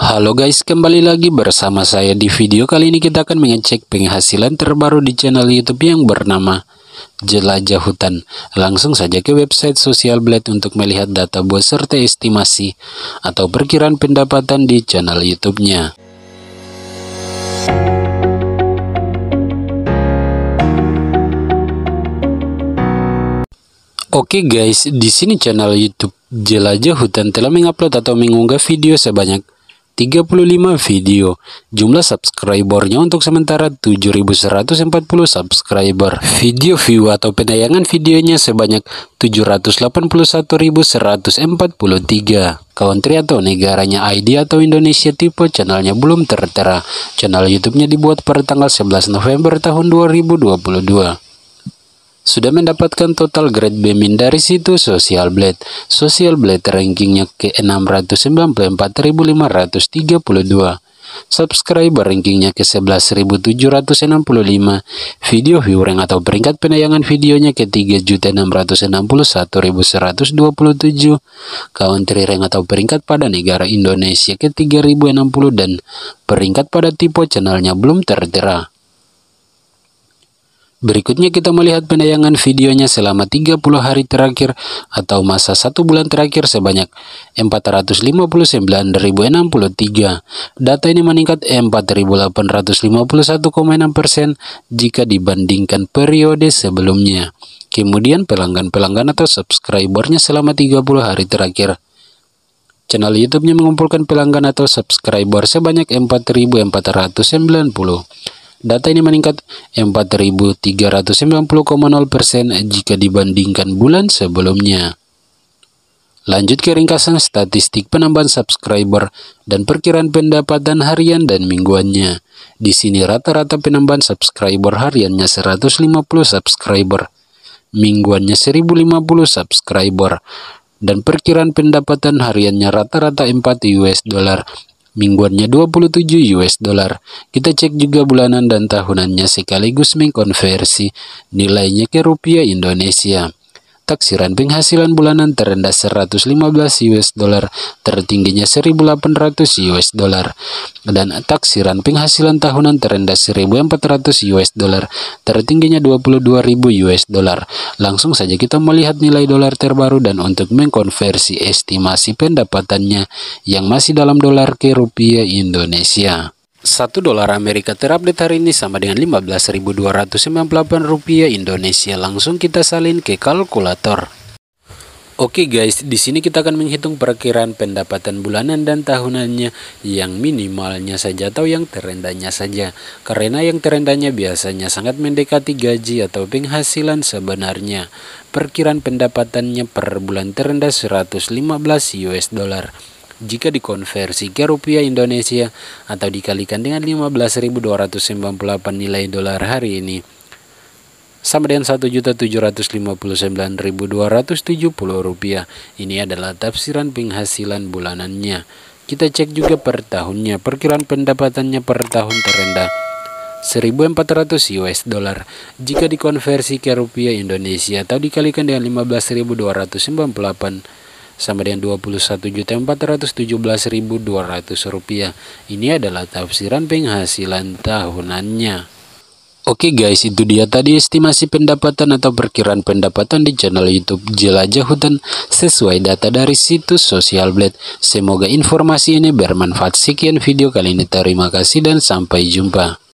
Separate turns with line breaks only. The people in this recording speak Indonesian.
Halo guys, kembali lagi bersama saya di video kali ini kita akan mengecek penghasilan terbaru di channel YouTube yang bernama Jelajah Hutan. Langsung saja ke website Social Blade untuk melihat data bos serta estimasi atau perkiraan pendapatan di channel YouTube-nya. Oke okay guys, di sini channel YouTube Jelajah Hutan telah mengupload atau mengunggah video sebanyak 35 video. Jumlah subscribernya untuk sementara puluh subscriber. Video view atau penayangan videonya sebanyak 781.143. Country atau negaranya ID atau Indonesia tipe channelnya belum tertera. Channel YouTube-nya dibuat pada tanggal 11 November tahun 2022. Sudah mendapatkan total grade B- min dari situs Social Blade. Social Blade rankingnya ke 694.532. Subscriber rankingnya ke 11.765. Video view atau peringkat penayangan videonya ke 3.661.127. Country rank atau peringkat pada negara Indonesia ke 3.060 dan peringkat pada tipe channelnya belum tertera. Berikutnya kita melihat penayangan videonya selama 30 hari terakhir atau masa satu bulan terakhir sebanyak 459.063. Data ini meningkat 4.851,6% jika dibandingkan periode sebelumnya. Kemudian pelanggan-pelanggan atau subscribernya selama 30 hari terakhir. Channel YouTube-nya mengumpulkan pelanggan atau subscriber sebanyak 4.490. Data ini meningkat 4.390,0% jika dibandingkan bulan sebelumnya. Lanjut ke ringkasan statistik penambahan subscriber dan perkiraan pendapatan harian dan mingguannya. Di sini rata-rata penambahan subscriber hariannya 150 subscriber, mingguannya 1050 subscriber, dan perkiraan pendapatan hariannya rata-rata 4 US dollar mingguannya 27 US dollar. Kita cek juga bulanan dan tahunannya sekaligus mengkonversi nilainya ke rupiah Indonesia. Taksiran penghasilan bulanan terendah 115 US dollar, tertingginya 1800 US dollar dan taksiran penghasilan tahunan terendah 1400 US dollar, tertingginya 22.000 US dollar. Langsung saja kita melihat nilai dolar terbaru dan untuk mengkonversi estimasi pendapatannya yang masih dalam dolar ke rupiah Indonesia. 1 dolar Amerika terupdate hari ini sama dengan 15.298 rupiah Indonesia. Langsung kita salin ke kalkulator. Oke guys, di sini kita akan menghitung perkiraan pendapatan bulanan dan tahunannya yang minimalnya saja atau yang terendahnya saja. Karena yang terendahnya biasanya sangat mendekati gaji atau penghasilan sebenarnya. Perkiraan pendapatannya per bulan terendah 115 US dollar jika dikonversi ke rupiah Indonesia atau dikalikan dengan 15.298 nilai dolar hari ini sama dengan 1.759.270 rupiah. Ini adalah tafsiran penghasilan bulanannya. Kita cek juga per tahunnya, perkiraan pendapatannya per tahun terendah 1.400 US dollar jika dikonversi ke rupiah Indonesia atau dikalikan dengan 15.298 sama dengan 21.417.200 rupiah. Ini adalah tafsiran penghasilan tahunannya. Oke okay guys, itu dia tadi estimasi pendapatan atau perkiraan pendapatan di channel YouTube Jelajah Hutan sesuai data dari situs Social Blade. Semoga informasi ini bermanfaat. Sekian video kali ini. Terima kasih dan sampai jumpa.